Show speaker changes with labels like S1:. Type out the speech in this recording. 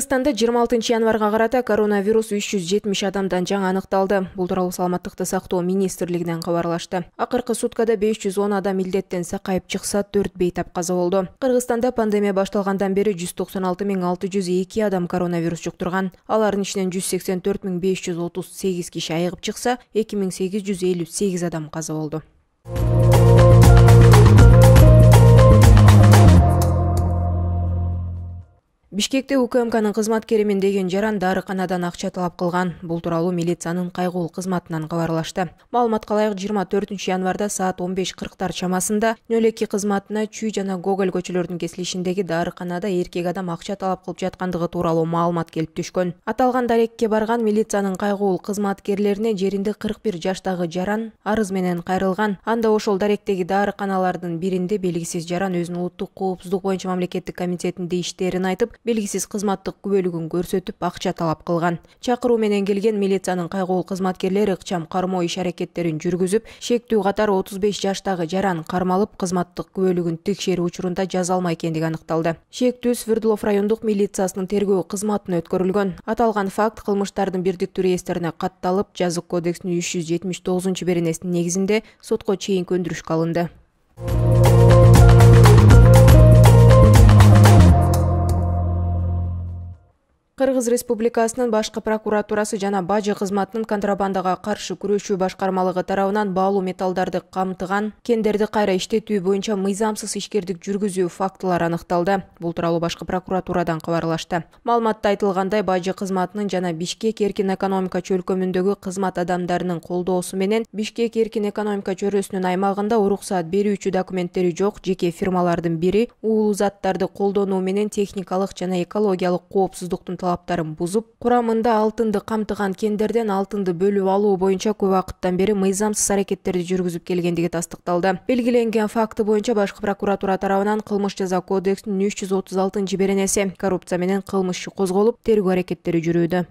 S1: Қырғызстанда 26 январға қарата коронавирус 370 адамдан жаң анықталды. Бұл туралы саламаттықты сақтау министрлігінен хабарлашты. Ақырқы суткада 510 адам елдеттен сақайып шықса, 4 бейтап қаза болды. Қырғызстанда пандемия башталғандан бері 196602 адам коронавирус жұқтырған. Алардың ішінен 184538 кеші айығып шықса, 2858 адам қаза болды. бишкекте укмкнын кызматкери деген жаран дарыканадан акча талап кылган бул тууралуу милициянын кайгуул кызматынан кабарлашты маалыматка ылайык жыйырма төртүнчү январда саат он беш кырктар чамасында нөл эки кызматына чүй жана гоголь көчөлөрүнүн кесилишиндеги дарыканада эркек адам акча талап кылып жаткандыгы тууралуу маалымат келип түшкөн аталган дарекке барган милициянын кайгуул кызматкерлерине жеринде кырк бир жаштагы жаран арыз менен кайрылган анда ошол даректеги дарыканалардын биринде белгисиз жаран өзүнүн улуттук коопсуздук боюнча мамлекеттик комитетинде иштеэрин айтып белгисиз кызматтык күбөлүгүн көрсөтүп акча талап кылган чакыруу менен келген милициянын кайгуул кызматкерлери ыкчам кармоо иш аракеттерин жүргүзүп шектүү катары отуз беш жаштагы жаран кармалып кызматтык күбөлүгүн текшерүү учурунда жаза жазалма экендиги аныкталды шектүү свердлов райондук милициясынын тергөө кызматына өткөрүлгөн аталган факт кылмыштардын бирдиктүү реестрине катталып жазык кодексинин үч жүз жетимиш тогузунчу беренесинин негизинде сотко чейинки өндүрүшкө алынды кыргыз республикасынын башкы прокуратурасы жана бажы кызматынын контрабандага каршы күрөшүү башкармалыгы тарабынан баалуу металлдарды камтыган кендерди кайра иштетүү боюнча мыйзамсыз ишкердик жүргүзүү фактылары аныкталды бул тууралуу башкы прокуратурадан кабарлашты маалыматта айтылгандай бажы кызматынын жана бишкек эркин экономика чөлкөмүндөгү кызмат адамдарынын колдоосу менен бишкек эркин экономика чөйрөсүнүн аймагында уруксат берүүчү документтери жок жеке фирмалардын бири уулуу заттарды колдонуу менен техникалык жана экологиялык коопсуздуктун талаптарын бузуп курамында алтынды қамтыған кендерден алтынды бөліп алу бойынша көп уақыттан бері мыйзамсыз әрекеттерді жүргізіп келгендігі тастыкталды белгіленген факты бойынша башқы прокуратура тарабынан қылмыш жаза кодексінің үч жүз отуз алтынчы беренеси коррупция менен кылмыш иши козголуп тергөө аракеттери жүрүүдө